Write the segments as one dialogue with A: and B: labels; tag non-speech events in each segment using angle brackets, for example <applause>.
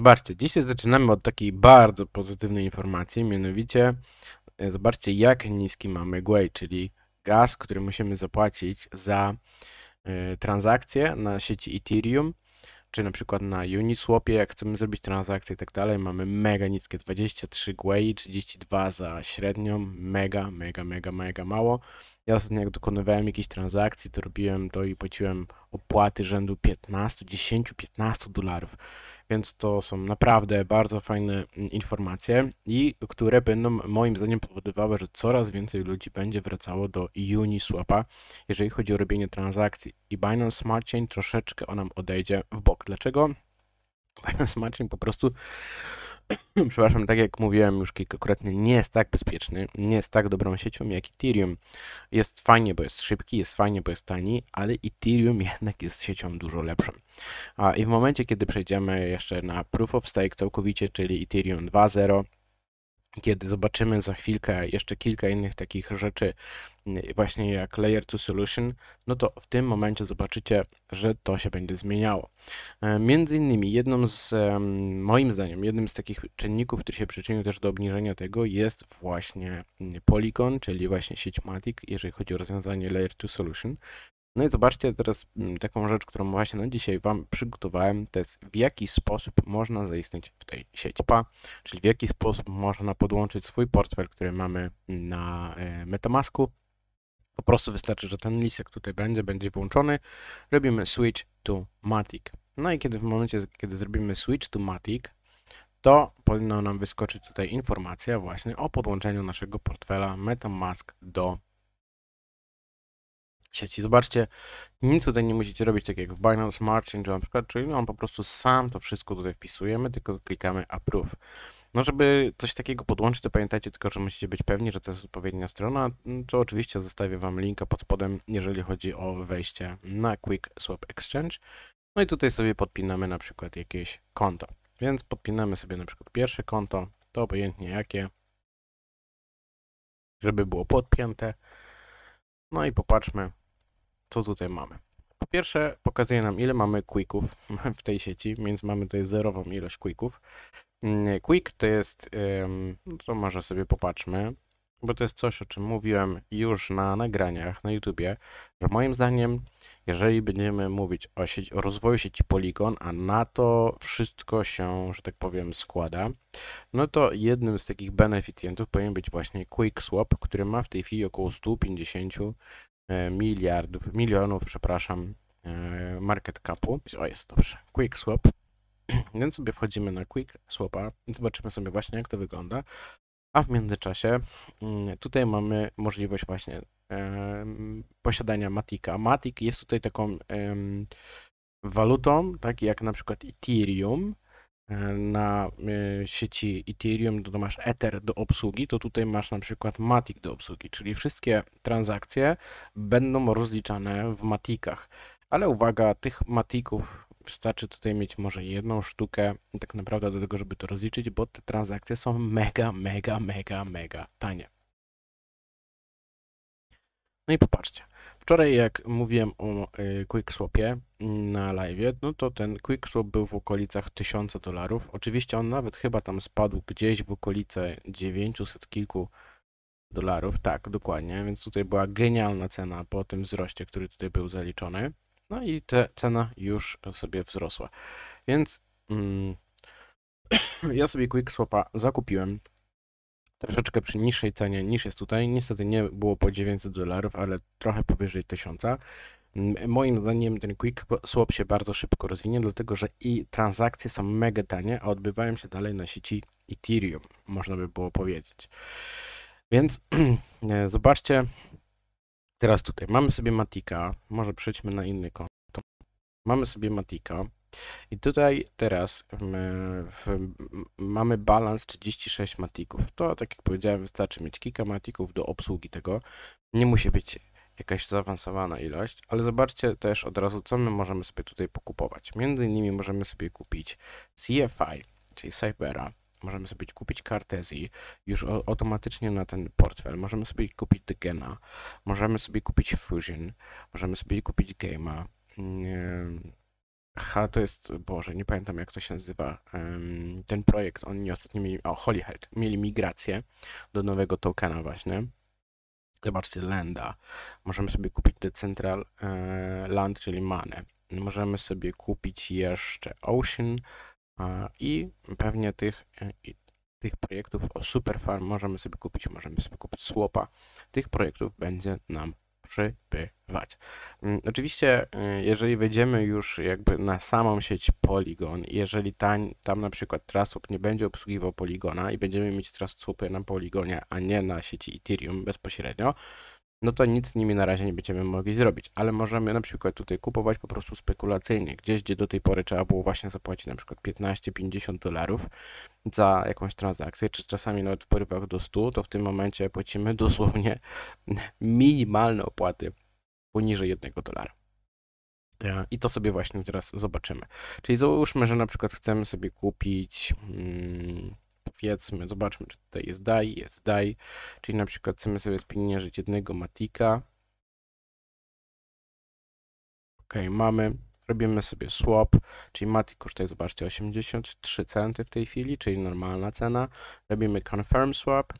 A: Zobaczcie, dzisiaj zaczynamy od takiej bardzo pozytywnej informacji, mianowicie e, zobaczcie jak niski mamy GUI, czyli gaz, który musimy zapłacić za e, transakcje na sieci Ethereum, czy na przykład na Uniswapie, jak chcemy zrobić transakcje i tak dalej, mamy mega niskie 23 GUI, 32 za średnią, mega, mega, mega, mega mało. Ja ostatnio jak dokonywałem jakiejś transakcji, to robiłem to i płaciłem opłaty rzędu 15, 10, 15 dolarów. Więc to są naprawdę bardzo fajne mm, informacje i które będą moim zdaniem powodowały, że coraz więcej ludzi będzie wracało do Uniswapa, jeżeli chodzi o robienie transakcji. I Binance Smart Chain troszeczkę ona nam odejdzie w bok. Dlaczego? Binance Smart Chain po prostu <clears throat> przepraszam, tak jak mówiłem już kilkakrotnie, nie jest tak bezpieczny, nie jest tak dobrą siecią jak Ethereum. Jest fajnie, bo jest szybki, jest fajnie, bo jest tani, ale Ethereum <laughs> jednak jest siecią dużo lepszą. I w momencie, kiedy przejdziemy jeszcze na Proof of Stake całkowicie, czyli Ethereum 2.0, kiedy zobaczymy za chwilkę jeszcze kilka innych takich rzeczy, mm, właśnie jak Layer to Solution, no to w tym momencie zobaczycie, że to się będzie zmieniało. E, między innymi jedną z, moim zdaniem, jednym z takich czynników, który się przyczynił też do obniżenia tego jest właśnie mm, Polygon, czyli właśnie sieć Matic, jeżeli chodzi o rozwiązanie Layer to Solution. No i zobaczcie teraz mm, taką rzecz, którą właśnie na dzisiaj Wam przygotowałem, to jest w jaki sposób można zaistnieć w tej sieci. Czyli w jaki sposób można podłączyć swój portfel, który mamy na e, Metamasku. Po prostu wystarczy, że ten listek tutaj będzie, będzie włączony. Robimy switch to Matic. No i kiedy w momencie, kiedy zrobimy switch to Matic, to powinna nam wyskoczyć tutaj informacja właśnie o podłączeniu naszego portfela MetaMask do sieci. Zobaczcie, nic tutaj nie musicie robić, tak jak w Binance Smart Change na przykład, czyli on po prostu sam to wszystko tutaj wpisujemy, tylko klikamy Approve. No, żeby coś takiego podłączyć, to pamiętajcie tylko, że musicie być pewni, że to jest odpowiednia strona. To oczywiście zostawię Wam linka pod spodem, jeżeli chodzi o wejście na Quick Swap Exchange. No i tutaj sobie podpinamy na przykład jakieś konto. Więc podpinamy sobie na przykład pierwsze konto, to obojętnie jakie, żeby było podpięte. No i popatrzmy, co tutaj mamy? Po pierwsze, pokazuje nam, ile mamy quicków <laughs> w tej sieci, więc mamy tutaj zerową ilość quicków. Mm, quick to jest, no to może sobie popatrzmy, bo to jest coś, o czym mówiłem już na nagraniach na YouTubie, że moim zdaniem, jeżeli będziemy mówić o, sieci, o rozwoju sieci Polygon, a na to wszystko się, że tak powiem, składa, no to jednym z takich beneficjentów powinien być właśnie Quick Swap, który ma w tej chwili około 150 E, miliardów, milionów, przepraszam, e, market capu. O, jest dobrze. Quick swap. <clears throat> Więc sobie wchodzimy na quick swapa, zobaczymy sobie właśnie jak to wygląda. A w międzyczasie mm, tutaj mamy możliwość właśnie e, posiadania Matika. Matic jest tutaj taką walutą, tak jak na przykład Ethereum, E, na e, sieci Ethereum, to masz Ether do obsługi, to tutaj masz na przykład Matic do obsługi, czyli wszystkie transakcje będą rozliczane w Matikach. Ale uwaga, tych Matików wystarczy tutaj mieć może jedną sztukę tak naprawdę do tego, żeby to rozliczyć, bo te transakcje są mega, mega, mega, mega tanie. No i popatrzcie, wczoraj jak mówiłem o e, QuickSwapie mm, na live, no to ten QuickSwap był w okolicach 1000 dolarów. Oczywiście on nawet chyba tam spadł gdzieś w okolice 900 kilku dolarów, tak, dokładnie, więc tutaj była genialna cena po tym wzroście, który tutaj był zaliczony. No i ta cena już sobie wzrosła. Więc mm, <coughs> ja sobie QuickSwapa zakupiłem troszeczkę przy niższej cenie niż jest tutaj. Niestety nie było po 900 dolarów, ale trochę powyżej 1000. Moim zdaniem ten quick swap się bardzo szybko rozwinie, dlatego że i transakcje są mega tanie, a odbywają się dalej na sieci Ethereum, można by było powiedzieć. Więc <clears throat> e, zobaczcie, teraz tutaj mamy sobie Matika, może przejdźmy na inny konto. Mamy sobie Matika, i tutaj teraz w, mamy balans 36 matików. To, tak jak powiedziałem, wystarczy mieć kilka matików do obsługi tego. Nie musi być jakaś zaawansowana ilość, ale zobaczcie też od razu, co my możemy sobie tutaj pokupować. Między innymi możemy sobie kupić CFI, czyli Cybera, możemy sobie kupić Cartesi już automatycznie na ten portfel, możemy sobie kupić Degena, możemy sobie kupić Fusion, możemy sobie kupić Game'a, Ha, to jest, Boże, nie pamiętam jak to się nazywa, ten projekt, oni ostatnio mieli, o, Holyhead, mieli migrację do nowego tokena właśnie. Zobaczcie, Landa. Możemy sobie kupić Decentral e, Land, czyli mane Możemy sobie kupić jeszcze Ocean i pewnie tych, e, tych projektów o Superfarm możemy sobie kupić, możemy sobie kupić Słopa. Tych projektów będzie nam przybywać. Mm, oczywiście, y, jeżeli wejdziemy już jakby na samą sieć Polygon, jeżeli tam, tam na przykład up nie będzie obsługiwał Polygona i będziemy mieć Trasopy na Polygonie, a nie na sieci Ethereum bezpośrednio, no to nic z nimi na razie nie będziemy mogli zrobić, ale możemy na przykład tutaj kupować po prostu spekulacyjnie, gdzieś gdzie do tej pory trzeba było właśnie zapłacić na przykład 15-50 dolarów za jakąś transakcję, czy czasami nawet w porywach do 100, to w tym momencie płacimy dosłownie <laughs> minimalne opłaty poniżej 1 dolara. Tak. I to sobie właśnie teraz zobaczymy. Czyli załóżmy, że na przykład chcemy sobie kupić... Hmm, powiedzmy, zobaczmy, czy tutaj jest daj, jest daj, czyli na przykład chcemy sobie spieniężyć jednego matika. Ok, mamy, robimy sobie swap, czyli matik kosztuje, zobaczcie, 83 centy w tej chwili, czyli normalna cena. Robimy confirm swap.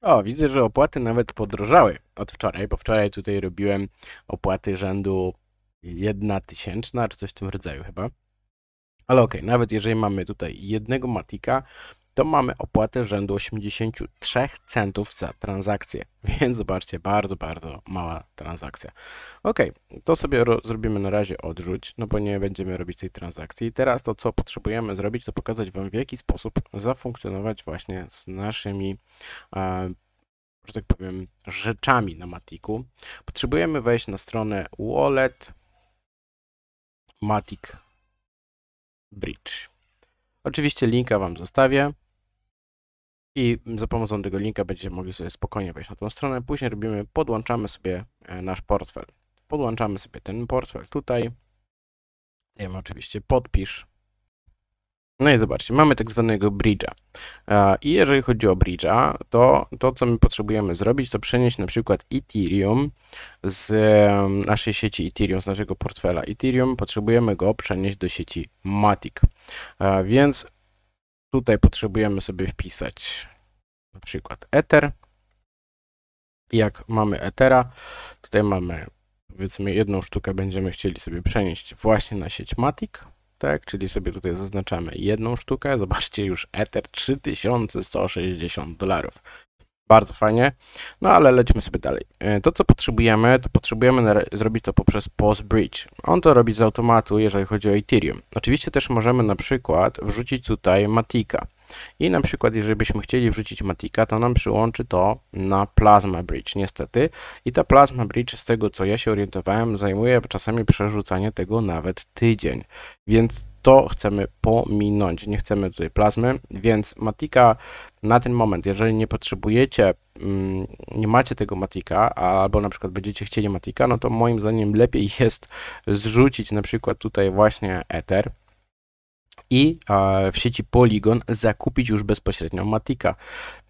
A: O, widzę, że opłaty nawet podrożały od wczoraj, bo wczoraj tutaj robiłem opłaty rzędu jedna tysięczna, czy coś w tym rodzaju chyba. Ale ok, nawet jeżeli mamy tutaj jednego Matika, to mamy opłatę rzędu 83 centów za transakcję. <laughs> Więc zobaczcie, bardzo, bardzo mała transakcja. Ok, to sobie zrobimy na razie odrzuć, no bo nie będziemy robić tej transakcji. teraz to, co potrzebujemy zrobić, to pokazać Wam, w jaki sposób zafunkcjonować właśnie z naszymi e, że tak powiem, rzeczami na Matiku. Potrzebujemy wejść na stronę wallet matic Bridge. Oczywiście linka Wam zostawię i za pomocą tego linka będziecie mogli sobie spokojnie wejść na tą stronę. Później robimy, podłączamy sobie e, nasz portfel. Podłączamy sobie ten portfel tutaj. Dajemy oczywiście podpisz no i zobaczcie, mamy tak zwanego bridge'a. E, I jeżeli chodzi o bridge'a, to to, co my potrzebujemy zrobić, to przenieść na przykład Ethereum z naszej sieci Ethereum, z naszego portfela Ethereum, potrzebujemy go przenieść do sieci Matic. E, więc tutaj potrzebujemy sobie wpisać na przykład Ether. Jak mamy Ethera, tutaj mamy powiedzmy jedną sztukę będziemy chcieli sobie przenieść właśnie na sieć Matic tak? Czyli sobie tutaj zaznaczamy jedną sztukę. Zobaczcie już Ether 3160 dolarów. Bardzo fajnie. No ale lecimy sobie dalej. E, to co potrzebujemy, to potrzebujemy zrobić to poprzez Post Bridge. On to robi z automatu, jeżeli chodzi o Ethereum. Oczywiście też możemy na przykład wrzucić tutaj Matika. I na przykład, jeżeli byśmy chcieli wrzucić Matika, to nam przyłączy to na Plasma Bridge, niestety. I ta Plasma Bridge, z tego co ja się orientowałem, zajmuje czasami przerzucanie tego nawet tydzień. Więc to chcemy pominąć. Nie chcemy tutaj plazmy, więc Matika na ten moment, jeżeli nie potrzebujecie, mm, nie macie tego Matika, albo na przykład będziecie chcieli Matika, no to moim zdaniem lepiej jest zrzucić na przykład tutaj właśnie Ether, i e, w sieci Polygon zakupić już bezpośrednio Matika,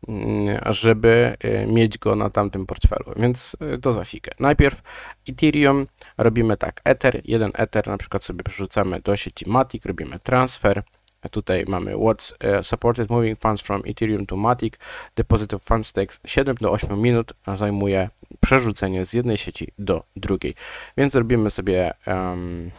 A: mm, żeby e, mieć go na tamtym portfelu. Więc e, to za chwilkę. Najpierw Ethereum robimy tak, Ether, jeden Ether na przykład sobie przerzucamy do sieci Matic, robimy transfer, Tutaj mamy What's Supported Moving Funds from Ethereum to Matic. Deposit of Funds takes 7 do 8 minut, a zajmuje przerzucenie z jednej sieci do drugiej. Więc robimy sobie um,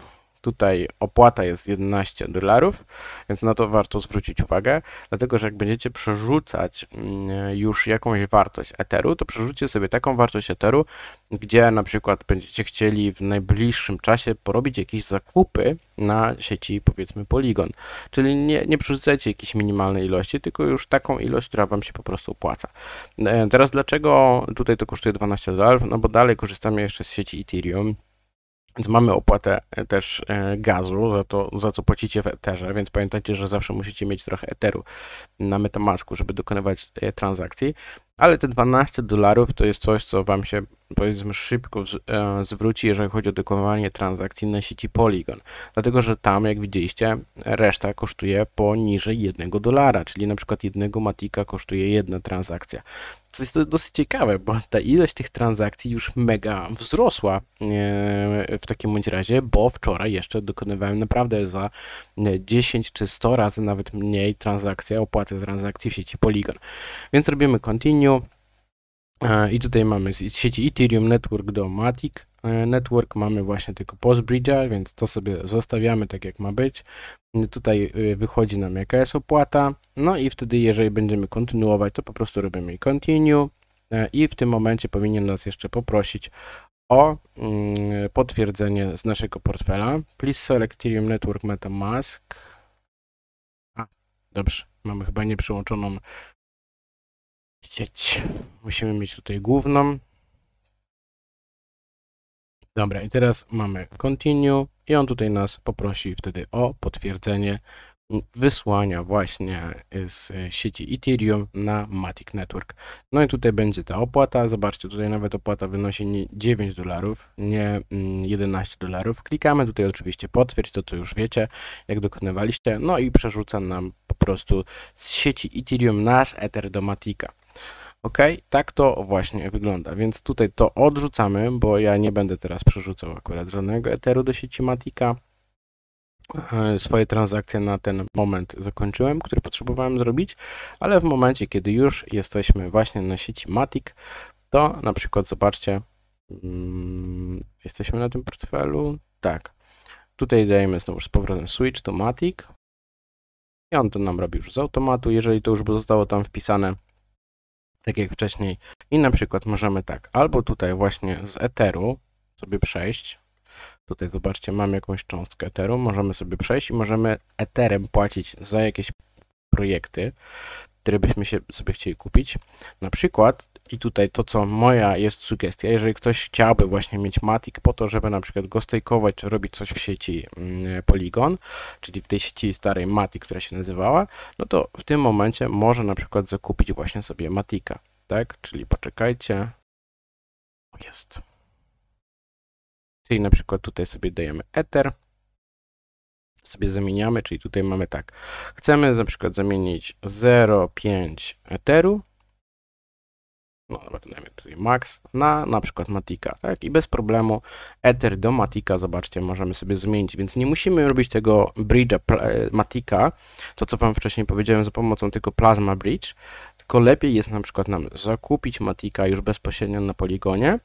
A: Tutaj opłata jest 11 dolarów, więc na to warto zwrócić uwagę, dlatego że jak będziecie przerzucać mm, już jakąś wartość Etheru, to przerzućcie sobie taką wartość Etheru, gdzie na przykład będziecie chcieli w najbliższym czasie porobić jakieś zakupy na sieci powiedzmy Polygon. Czyli nie, nie przerzucajcie jakiejś minimalnej ilości, tylko już taką ilość, która Wam się po prostu opłaca. E, teraz dlaczego tutaj to kosztuje 12 dolarów? No bo dalej korzystamy jeszcze z sieci Ethereum. Więc mamy opłatę e, też e, gazu, za to, za co płacicie w Etherze, więc pamiętajcie, że zawsze musicie mieć trochę Etheru na Metamasku, żeby dokonywać e, transakcji ale te 12 dolarów to jest coś, co Wam się powiedzmy szybko e, zwróci, jeżeli chodzi o dokonywanie transakcji na sieci Polygon. Dlatego, że tam, jak widzieliście, reszta kosztuje poniżej 1 dolara, czyli na przykład jednego Matika kosztuje jedna transakcja. Co jest dosyć ciekawe, bo ta ilość tych transakcji już mega wzrosła e, w takim bądź razie, bo wczoraj jeszcze dokonywałem naprawdę za 10 e, czy 100 razy nawet mniej transakcja, opłaty transakcji w sieci Polygon. Więc robimy continue E, I tutaj mamy z sieci Ethereum Network do Matic e, Network. Mamy właśnie tylko Postbridge'a, więc to sobie zostawiamy tak jak ma być. Tutaj e, wychodzi nam jaka jest opłata. No i wtedy jeżeli będziemy kontynuować, to po prostu robimy continue. I w tym momencie powinien nas jeszcze poprosić o mm, potwierdzenie z naszego portfela. Please select Ethereum Network MetaMask. A, dobrze, mamy chyba nieprzyłączoną Widzieć. Musimy mieć tutaj główną. Dobra, i teraz mamy continue i on tutaj nas poprosi wtedy o potwierdzenie wysłania właśnie z sieci Ethereum na Matic Network. No i tutaj będzie ta opłata. Zobaczcie, tutaj nawet opłata wynosi 9 dolarów, nie 11 mm, dolarów. Klikamy tutaj oczywiście potwierdź to, co już wiecie, jak dokonywaliście. No i przerzuca nam po prostu z sieci Ethereum nasz Ether do Matica. Ok, tak to właśnie wygląda, więc tutaj to odrzucamy, bo ja nie będę teraz przerzucał akurat żadnego Etheru do sieci Matika. E, swoje transakcje na ten moment zakończyłem, które potrzebowałem zrobić, ale w momencie, kiedy już jesteśmy właśnie na sieci Matic, to na przykład zobaczcie, mm, jesteśmy na tym portfelu, tak. Tutaj dajemy znowu z powrotem switch to Matic i on to nam robi już z automatu, jeżeli to już zostało tam wpisane tak jak wcześniej. I na przykład możemy tak, albo tutaj właśnie z Etheru sobie przejść. Tutaj zobaczcie, mam jakąś cząstkę Etheru, możemy sobie przejść i możemy Etherem płacić za jakieś projekty, które byśmy się, sobie chcieli kupić. Na przykład i tutaj to, co moja jest sugestia, jeżeli ktoś chciałby właśnie mieć Matic po to, żeby na przykład go stejkować, czy robić coś w sieci mm, Polygon, czyli w tej sieci starej Matic, która się nazywała, no to w tym momencie może na przykład zakupić właśnie sobie Matika, tak? Czyli poczekajcie. Jest. Czyli na przykład tutaj sobie dajemy Ether, sobie zamieniamy, czyli tutaj mamy tak, chcemy na przykład zamienić 0,5 Etheru no dobra, dajmy tutaj max, na na przykład Matika, tak? I bez problemu Ether do Matika, zobaczcie, możemy sobie zmienić, więc nie musimy robić tego bridge'a e, Matika, to co Wam wcześniej powiedziałem, za pomocą tylko Plasma Bridge, tylko lepiej jest na przykład nam zakupić Matika już bezpośrednio na poligonie,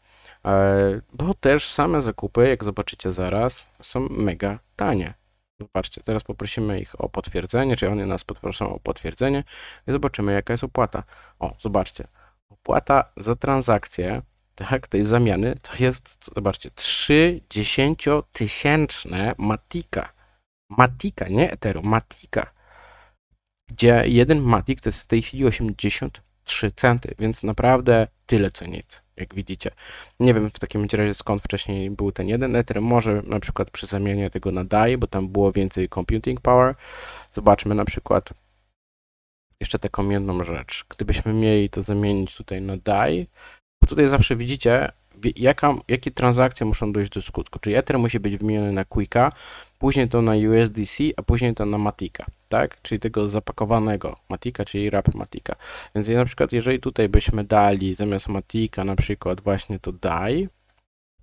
A: e, bo też same zakupy, jak zobaczycie zaraz, są mega tanie. Zobaczcie, teraz poprosimy ich o potwierdzenie, czy one nas poproszą o potwierdzenie i zobaczymy jaka jest opłata. O, zobaczcie, opłata za transakcję, tak, tej zamiany, to jest, zobaczcie, 30-tysięczne matika. Matika, nie Ethereum, matika. Gdzie jeden matik to jest w tej chwili 83 centy, więc naprawdę tyle co nic, jak widzicie. Nie wiem w takim razie skąd wcześniej był ten jeden Ether, może na przykład przy zamianie tego na DAI, bo tam było więcej computing power. Zobaczmy na przykład jeszcze taką jedną rzecz. Gdybyśmy mieli to zamienić tutaj na DAI, bo tutaj zawsze widzicie, jaka, jakie transakcje muszą dojść do skutku. Czyli Ether musi być wymieniony na Quicka, później to na USDC, a później to na Matika, tak? Czyli tego zapakowanego Matika, czyli rap Matika. Więc na przykład, jeżeli tutaj byśmy dali zamiast Matika na przykład właśnie to DAI,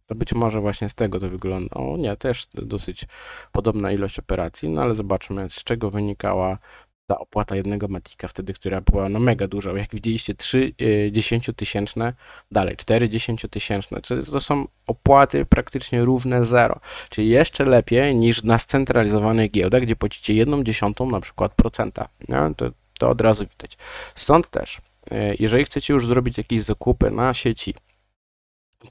A: to być może właśnie z tego to wygląda. O nie, też dosyć podobna ilość operacji, no ale zobaczmy z czego wynikała ta opłata jednego Matika wtedy, która była no mega duża. Jak widzieliście, 3 y, dziesięciotysięczne, dalej 4 dziesięciotysięczne, to są opłaty praktycznie równe zero. Czyli jeszcze lepiej niż na scentralizowanych giełdach, gdzie płacicie jedną dziesiątą na przykład procenta. No, to, to od razu widać. Stąd też, y, jeżeli chcecie już zrobić jakieś zakupy na sieci,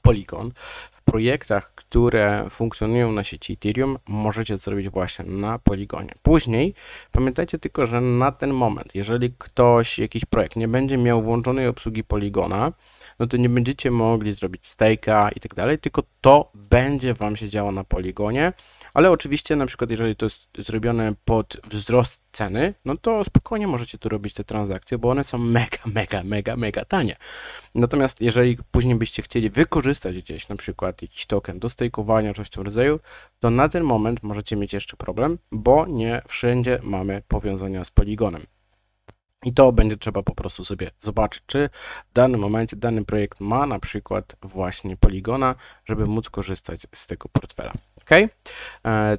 A: Polygon. W projektach, które funkcjonują na sieci Ethereum, możecie to zrobić właśnie na poligonie. Później pamiętajcie tylko, że na ten moment, jeżeli ktoś, jakiś projekt nie będzie miał włączonej obsługi Poligona, no to nie będziecie mogli zrobić stake'a i tak dalej, tylko to będzie Wam się działo na Poligonie ale oczywiście, na przykład, jeżeli to jest zrobione pod wzrost ceny, no to spokojnie możecie tu robić te transakcje, bo one są mega, mega, mega, mega tanie. Natomiast jeżeli później byście chcieli wykorzystać gdzieś na przykład jakiś token do stejkowania, coś w tym rodzaju, to na ten moment możecie mieć jeszcze problem, bo nie wszędzie mamy powiązania z poligonem. I to będzie trzeba po prostu sobie zobaczyć, czy w danym momencie dany projekt ma na przykład właśnie poligona, żeby móc korzystać z tego portfela. Ok? E,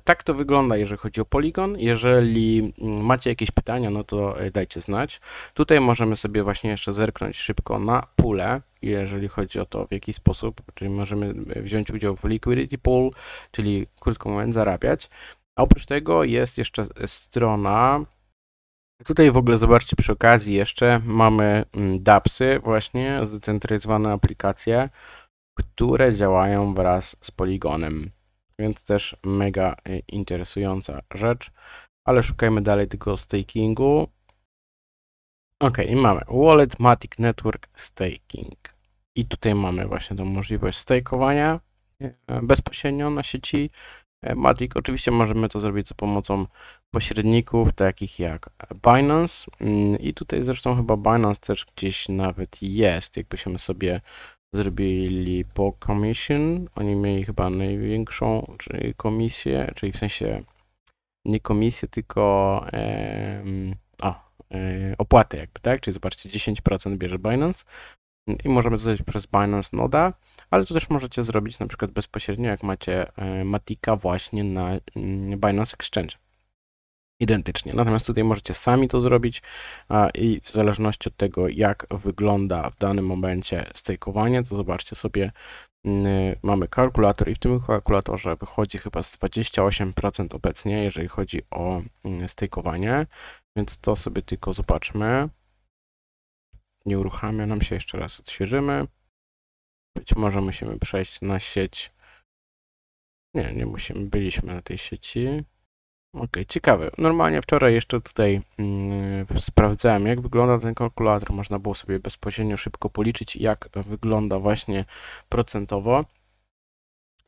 A: tak to wygląda, jeżeli chodzi o poligon. Jeżeli mm, macie jakieś pytania, no to e, dajcie znać. Tutaj możemy sobie właśnie jeszcze zerknąć szybko na pulę jeżeli chodzi o to, w jaki sposób, czyli możemy e, wziąć udział w liquidity pool, czyli krótko mówiąc zarabiać. A oprócz tego jest jeszcze strona Tutaj w ogóle zobaczcie przy okazji jeszcze mamy mm, DAPSy właśnie, zdecentralizowane aplikacje, które działają wraz z poligonem. Więc też mega y, interesująca rzecz, ale szukajmy dalej tego stakingu. Ok, i mamy Wallet Matic Network Staking. I tutaj mamy właśnie tą możliwość stakeowania e, bezpośrednio na sieci E, Matic. Oczywiście możemy to zrobić za pomocą pośredników, takich jak Binance mm, i tutaj zresztą chyba Binance też gdzieś nawet jest, jakbyśmy sobie zrobili po commission, oni mieli chyba największą czyli komisję, czyli w sensie nie komisję, tylko e, a, e, opłaty jakby, tak? Czyli zobaczcie, 10% bierze Binance, i możemy to zrobić przez Binance Noda, ale to też możecie zrobić na przykład bezpośrednio, jak macie e, Matika właśnie na mm, Binance Exchange. Identycznie. Natomiast tutaj możecie sami to zrobić i w zależności od tego, jak wygląda w danym momencie stakeowanie, to zobaczcie sobie, mm, mamy kalkulator i w tym kalkulatorze wychodzi chyba z 28% obecnie, jeżeli chodzi o mm, stakeowanie, więc to sobie tylko zobaczmy nie uruchamia nam się. Jeszcze raz odświeżymy. Być może musimy przejść na sieć. Nie, nie musimy. Byliśmy na tej sieci. Ok, ciekawe. Normalnie wczoraj jeszcze tutaj yy, sprawdzałem, jak wygląda ten kalkulator. Można było sobie bezpośrednio szybko policzyć, jak wygląda właśnie procentowo.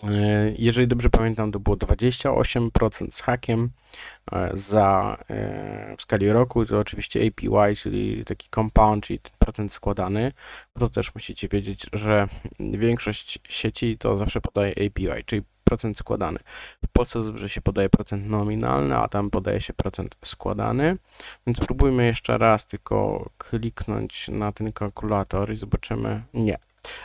A: E, jeżeli dobrze pamiętam, to było 28% z hakiem e, za, e, w skali roku. To oczywiście APY, czyli taki compound, czyli procent składany. To też musicie wiedzieć, że większość sieci to zawsze podaje APY, czyli procent składany. W Polsce zawsze się podaje procent nominalny, a tam podaje się procent składany. Więc spróbujmy jeszcze raz tylko kliknąć na ten kalkulator i zobaczymy. Nie,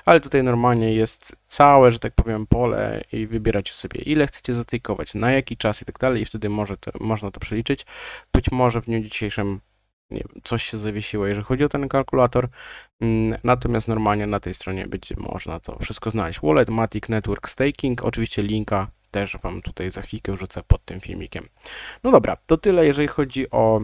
A: ale tutaj normalnie jest całe, że tak powiem, pole i wybieracie sobie ile chcecie zatykować, na jaki czas i tak dalej i wtedy może to, można to przeliczyć. Być może w dniu dzisiejszym wiem, coś się zawiesiło, jeżeli chodzi o ten kalkulator, mm, natomiast normalnie na tej stronie będzie można to wszystko znaleźć. Wallet, Matic, Network Staking, oczywiście linka też Wam tutaj za chwilkę wrzucę pod tym filmikiem. No dobra, to tyle jeżeli chodzi o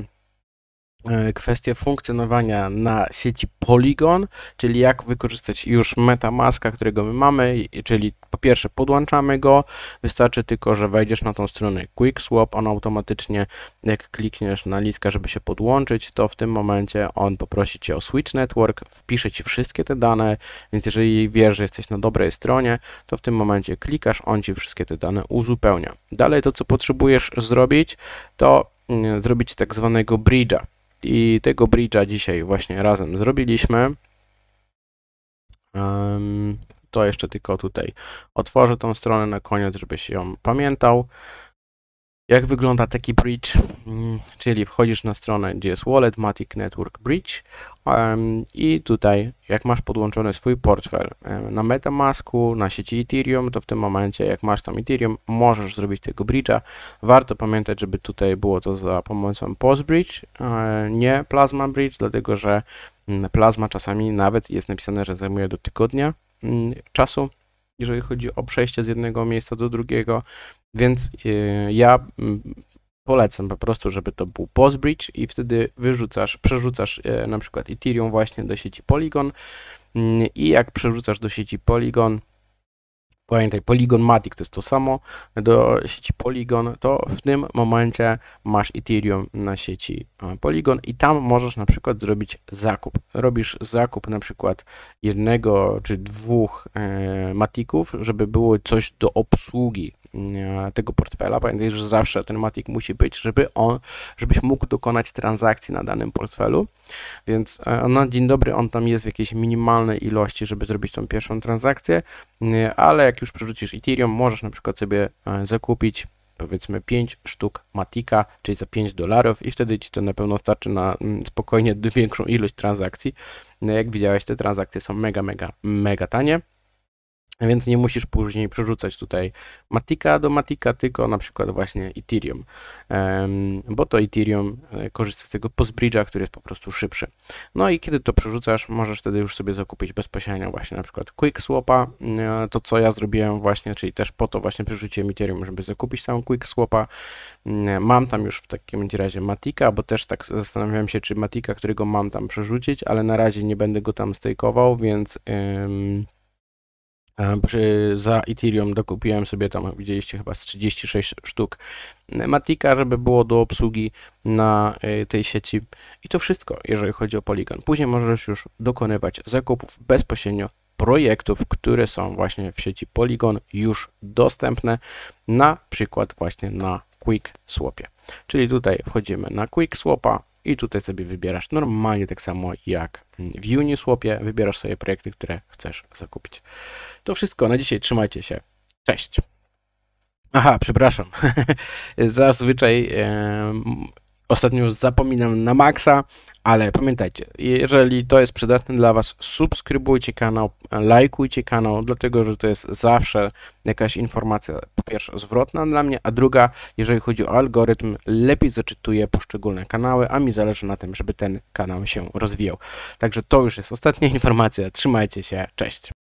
A: E, kwestię funkcjonowania na sieci Polygon, czyli jak wykorzystać już MetaMaska, którego my mamy, czyli po pierwsze podłączamy go, wystarczy tylko, że wejdziesz na tą stronę QuickSwap, on automatycznie jak klikniesz na listkę, żeby się podłączyć, to w tym momencie on poprosi Cię o Switch Network, wpisze Ci wszystkie te dane, więc jeżeli wiesz, że jesteś na dobrej stronie, to w tym momencie klikasz, on Ci wszystkie te dane uzupełnia. Dalej to, co potrzebujesz zrobić, to mm, zrobić tak zwanego bridge'a, i tego bridge'a dzisiaj właśnie razem zrobiliśmy. To jeszcze tylko tutaj otworzę tą stronę na koniec, żebyś ją pamiętał. Jak wygląda taki bridge? Mm, czyli wchodzisz na stronę, gdzie jest wallet, Matic Network Bridge um, i tutaj jak masz podłączony swój portfel na Metamasku, na sieci Ethereum, to w tym momencie jak masz tam Ethereum, możesz zrobić tego bridge'a. Warto pamiętać, żeby tutaj było to za pomocą Post Bridge, e, nie Plasma Bridge, dlatego że mm, Plasma czasami nawet jest napisane, że zajmuje do tygodnia mm, czasu jeżeli chodzi o przejście z jednego miejsca do drugiego, więc y, ja mm, polecam po prostu, żeby to był Postbridge i wtedy wyrzucasz, przerzucasz y, na przykład Ethereum właśnie do sieci Polygon mm, i jak przerzucasz do sieci Polygon, pamiętaj, Polygon Matic to jest to samo do sieci Polygon, to w tym momencie masz Ethereum na sieci e, Polygon i tam możesz na przykład zrobić zakup. Robisz zakup na przykład jednego czy dwóch e, Matików, żeby było coś do obsługi E, tego portfela. Pamiętaj, że zawsze ten matik musi być, żeby on, żebyś mógł dokonać transakcji na danym portfelu, więc e, na dzień dobry on tam jest w jakiejś minimalnej ilości, żeby zrobić tą pierwszą transakcję, e, ale jak już przerzucisz Ethereum, możesz na przykład sobie zakupić powiedzmy 5 sztuk Matika, czyli za 5 dolarów i wtedy ci to na pewno starczy na mm, spokojnie większą ilość transakcji. No, jak widziałeś, te transakcje są mega, mega, mega tanie więc nie musisz później przerzucać tutaj Matika do Matika, tylko na przykład właśnie Ethereum, bo to Ethereum e, korzysta z tego postbridge'a, który jest po prostu szybszy. No i kiedy to przerzucasz, możesz wtedy już sobie zakupić bezpośrednio właśnie na przykład Quick e, to co ja zrobiłem właśnie, czyli też po to właśnie przerzuciłem Ethereum, żeby zakupić tam Quick e, Mam tam już w takim razie Matika, bo też tak zastanawiałem się, czy Matika, którego mam tam przerzucić, ale na razie nie będę go tam stejkował, więc... Yy, przy, za Ethereum dokupiłem sobie tam, widzieliście chyba z 36 sztuk Matika, żeby było do obsługi na e, tej sieci. I to wszystko, jeżeli chodzi o Polygon. Później możesz już dokonywać zakupów bezpośrednio projektów, które są właśnie w sieci Polygon już dostępne, na przykład właśnie na QuickSwapie. Czyli tutaj wchodzimy na QuickSwapa, i tutaj sobie wybierasz normalnie tak samo jak w Uniswapie, wybierasz sobie projekty, które chcesz zakupić. To wszystko na dzisiaj, trzymajcie się, cześć! Aha, przepraszam. <laughs> Zazwyczaj e, ostatnio zapominam na maksa, ale pamiętajcie, jeżeli to jest przydatne dla Was, subskrybujcie kanał, lajkujcie kanał, dlatego że to jest zawsze jakaś informacja, po pierwsze zwrotna dla mnie, a druga, jeżeli chodzi o algorytm, lepiej zaczytuję poszczególne kanały, a mi zależy na tym, żeby ten kanał się rozwijał. Także to już jest ostatnia <laughs> informacja, trzymajcie się, cześć!